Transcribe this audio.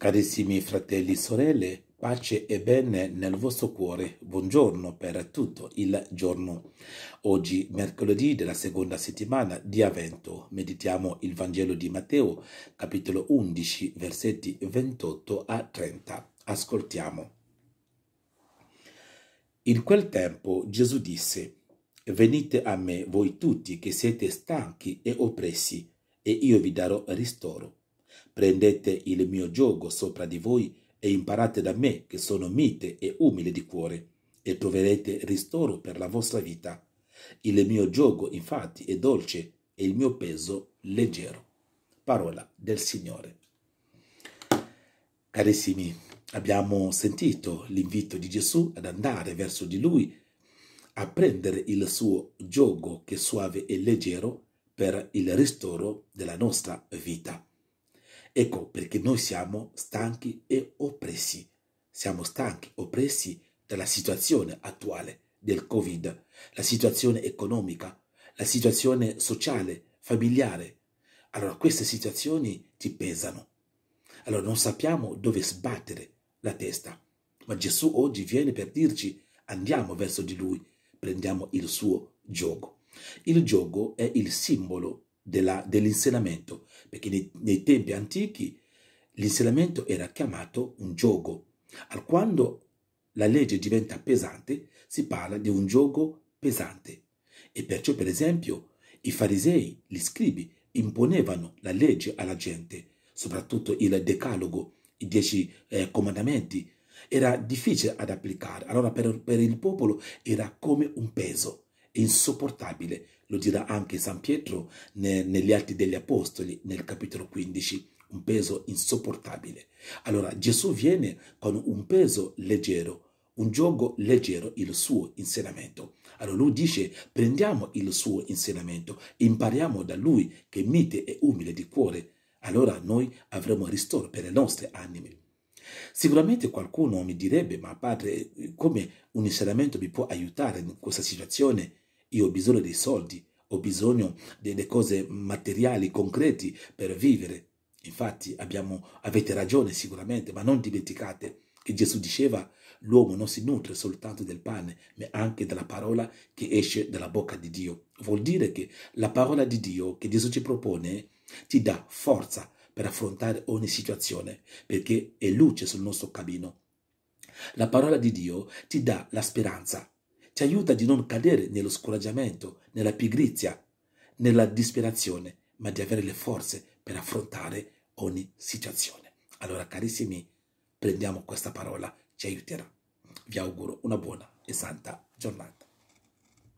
Carissimi fratelli e sorelle, pace e bene nel vostro cuore. Buongiorno per tutto il giorno. Oggi, mercoledì della seconda settimana di Avento, meditiamo il Vangelo di Matteo, capitolo 11, versetti 28 a 30. Ascoltiamo. In quel tempo Gesù disse, Venite a me voi tutti che siete stanchi e oppressi, e io vi darò ristoro Prendete il mio giogo sopra di voi e imparate da me che sono mite e umile di cuore, e troverete ristoro per la vostra vita. Il mio giogo infatti è dolce e il mio peso leggero. Parola del Signore. Carissimi, abbiamo sentito l'invito di Gesù ad andare verso di Lui, a prendere il suo giogo che è suave e leggero per il ristoro della nostra vita. Ecco perché noi siamo stanchi e oppressi. Siamo stanchi, oppressi dalla situazione attuale del Covid, la situazione economica, la situazione sociale, familiare. Allora queste situazioni ti pesano. Allora non sappiamo dove sbattere la testa, ma Gesù oggi viene per dirci andiamo verso di lui, prendiamo il suo gioco. Il gioco è il simbolo dell'insegnamento, perché nei, nei, tempi antichi l'insegnamento era chiamato un gioco. Al quando la legge diventa pesante, si parla di un gioco pesante. E perciò, per esempio, i farisei, gli scribi, imponevano la legge alla gente, soprattutto il decalogo, i dieci eh, comandamenti. Era difficile ad applicare, allora per, per il popolo era come un peso insopportabile, lo dirà anche San Pietro ne, negli Atti degli Apostoli, nel capitolo 15, un peso insopportabile. Allora Gesù viene con un peso leggero, un gioco leggero, il suo insegnamento. Allora lui dice, prendiamo il suo insegnamento, impariamo da lui che è mite e umile di cuore, allora noi avremo ristoro per le nostre anime. Sicuramente qualcuno mi direbbe, ma padre, come un insegnamento mi può aiutare in questa situazione? Io ho bisogno dei soldi, ho bisogno delle cose materiali, concrete per vivere. Infatti abbiamo, avete ragione sicuramente, ma non dimenticate che Gesù diceva l'uomo non si nutre soltanto del pane, ma anche della parola che esce dalla bocca di Dio. Vuol dire che la parola di Dio che Gesù ci propone ti dà forza per affrontare ogni situazione, perché è luce sul nostro cammino. La parola di Dio ti dà la speranza ci aiuta di non cadere nello scoraggiamento, nella pigrizia, nella disperazione, ma di avere le forze per affrontare ogni situazione. Allora, carissimi, prendiamo questa parola, ci aiuterà. Vi auguro una buona e santa giornata.